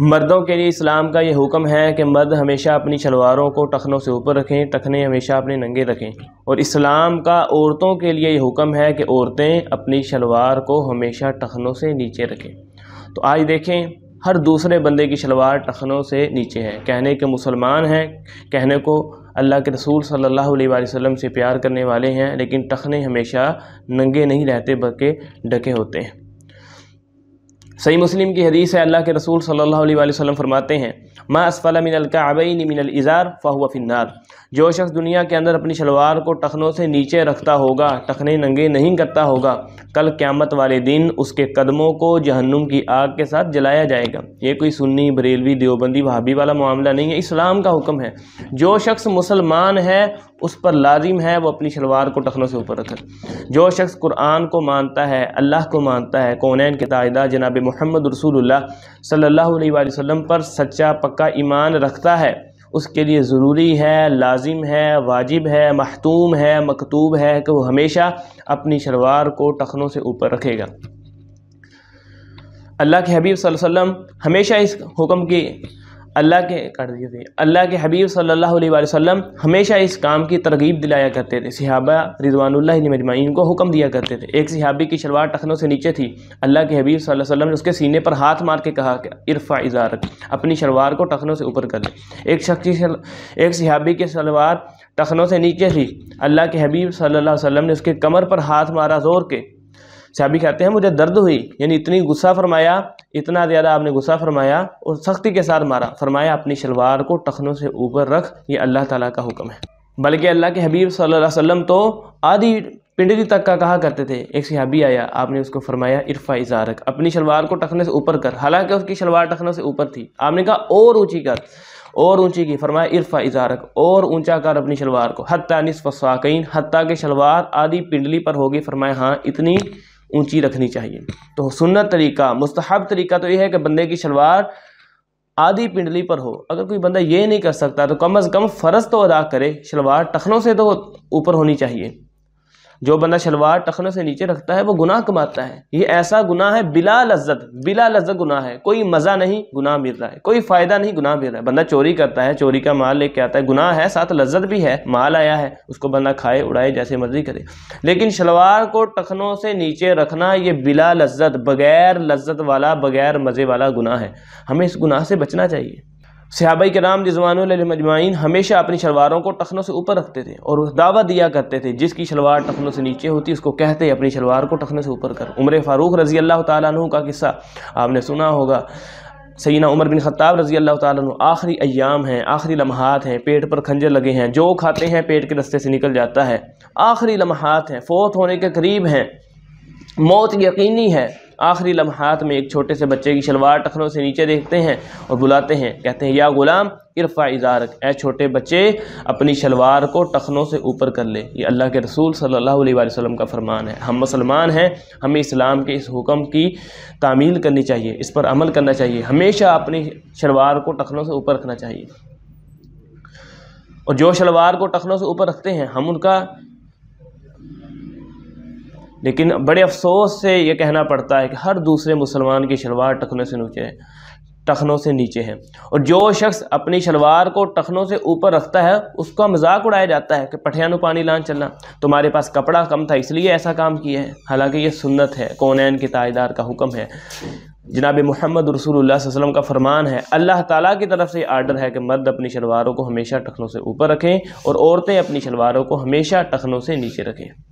मर्दों के लिए इस्लाम का ये हुक्म है कि मर्द हमेशा अपनी शलवारों को टखनों से ऊपर रखें टखने हमेशा अपने नंगे रखें और इस्लाम का औरतों के लिए ये हुक्म है कि औरतें अपनी शलवार को हमेशा टखनों से नीचे रखें तो आज देखें हर दूसरे बंदे की शलवार टखनों से नीचे है कहने के मुसलमान हैं कहने को अल्लाह के रसूल सल्लल्लाहु अलैहि वसल्लम से प्यार करने वाले हैं लेकिन टखने हमेशा नंगे नहीं रहते बल्कि ढके होते हैं सही मुस्लिम की हदीस है अल्लाह के रसूल सल्लल्लाहु अलैहि वसल्लम फरमाते हैं माँ असफ़ल मिनलकाबैन मिनलज़ार फ़हुआ फ़िन्नार जो शख्स दुनिया के अंदर अपनी शलवार को टखनों से नीचे रखता होगा टखने नंगे नहीं करता होगा कल क़्यामत वाले दिन उसके कदमों को जहन्नुम की आग के साथ जलाया जाएगा ये कोई सुन्नी बरेलवी देवबंदी भाभी वाला मामला नहीं है इस्लाम का हुक्म है जो शख्स मुसलमान है उस पर लाजिम है वो अपनी शलवार को टखनों से ऊपर रखे जो शख्स कुरान को मानता है अल्लाह को मानता है कौन के तायदा जनाब मोहम्मद रसूलुल्लाह पर सच्चा पक्का ईमान रखता है उसके लिए ज़रूरी है लाजिम है वाजिब है महतूम है मकतूब है कि वह हमेशा अपनी शलवार को टखनों से ऊपर रखेगा अल्लाह के हबीब वसल्लम हमेशा इस हुक्म की अल्लाह के कर दिए थे अल्लाह के हबीब सल्लल्लाहु अलैहि वसल्लम हमेशा इस काम की तरगीब दिलाया करते थे सिहाबा रिजवानुल्लाह मजमाइन को हुक्म दिया करते थे एक सिहाबी की शलवार टखनों से नीचे थी अल्लाह के हबीब सल्लल्लाहु अलैहि वसल्लम ने उसके सीने पर हाथ मार के कहा कि इरफा इजारत अपनी शलवार को टखनों से ऊपर कर दे एक शख्स की एक सिहाबी की शलवार टखनों से नीचे थी अल्लाह के हबीब सल्लल्लाहु अलैहि वसल्लम ने उसके कमर पर हाथ मारा जोर के सहाबी कहते हैं मुझे दर्द हुई यानी इतनी गुस्सा फरमाया इतना ज़्यादा आपने गुस्सा फरमाया और सख्ती के साथ मारा फरमाया अपनी शलवार को टखनों से ऊपर रख ये अल्लाह ताला का हुक्म है बल्कि अल्लाह के हबीब सल्लल्लाहु अलैहि वसल्लम तो आधी पिंडली तक का कहा करते थे एक सिहाबी आया आपने उसको फरमाया इरफा इजारक अपनी शलवार को टखने से ऊपर कर हालांकि उसकी शलवार टखनों से ऊपर थी आपने कहा और ऊंची कर और ऊंची की फरमाया इरफा इजारक और ऊंचा कर अपनी शलवार को हत्या निसफ साकिन हती के शलवार आधी पिंडली पर होगी फरमाया हाँ इतनी ऊंची रखनी चाहिए तो सुन्नत तरीका मुस्तहब तरीका तो यह है कि बंदे की शलवार आधी पिंडली पर हो अगर कोई बंदा ये नहीं कर सकता तो कम अज़ कम फ़र्ज़ तो अदा करे शलवार टखनों से तो ऊपर होनी चाहिए जो बंदा शलवार टखनों से नीचे रखता है वो गुनाह कमाता है ये ऐसा गुनाह है बिला लज्जत बिला लज्जत गुनाह है कोई मज़ा नहीं गुनाह मिल रहा है कोई फ़ायदा नहीं गुनाह मिल रहा है बंदा चोरी करता है चोरी का माल लेके आता है गुनाह है साथ लज्जत भी है माल आया है उसको बंदा खाए उड़ाए जैसे मर्जी करे लेकिन शलवार को टखनों से नीचे रखना ये बिला लज्जत बगैर लज्जत वाला बगैर मज़े वाला गुनाह है हमें इस गुनाह से बचना चाहिए सिहाबाई के नाम रिजवानमजमाइन हमेशा अपनी शलवारों को टखनों से ऊपर रखते थे और दावा दिया करते थे जिसकी शलवार टखनों से नीचे होती उसको कहते अपनी शलवार को टखनों से ऊपर कर उम्र फ़ारूक रज़ी अल्लाह तु का किस्सा आपने सुना होगा सैना उमर बिन ख़त्ताब रज़ी अल्लाह तु आखिरी अयाम हैं आखिरी लम्हात हैं पेट पर खंजर लगे हैं जो खाते हैं पेट के रस्ते से निकल जाता है आखिरी लम्हात हैं फोत होने के करीब हैं मौत यकीनी है आखिरी लम्हात में एक छोटे से बच्चे की शलवार टखनों से नीचे देखते हैं और बुलाते हैं कहते हैं या गुलाम इरफा इजारक ए छोटे बच्चे अपनी शलवार को टखनों से ऊपर कर ले ये अल्लाह के रसूल सल्लल्लाहु अलैहि वसल्लम का फरमान है हम मुसलमान हैं हमें इस्लाम के इस हुक्म की तामील करनी चाहिए इस पर अमल करना चाहिए हमेशा अपनी शलवार को टखनों से ऊपर रखना चाहिए और जो शलवार को टखनों से ऊपर रखते हैं हम उनका लेकिन बड़े अफसोस से ये कहना पड़ता है कि हर दूसरे मुसलमान की शलवार टखनों से नीचे है टखनों से नीचे है और जो शख्स अपनी शलवार को टखनों से ऊपर रखता है उसका मजाक उड़ाया जाता है कि पठियानु पानी लान चलना तुम्हारे पास कपड़ा कम था इसलिए ऐसा काम किया है हालांकि ये सुन्नत है कौनैन के ताजदार का हुक्म है जनाब मोहम्मद रसूल वसल्लम का फरमान है अल्लाह ताला की तरफ से आर्डर है कि मर्द अपनी शलवारों को हमेशा टखनों से ऊपर रखें और औरतें अपनी शलवारों को हमेशा टखनों से नीचे रखें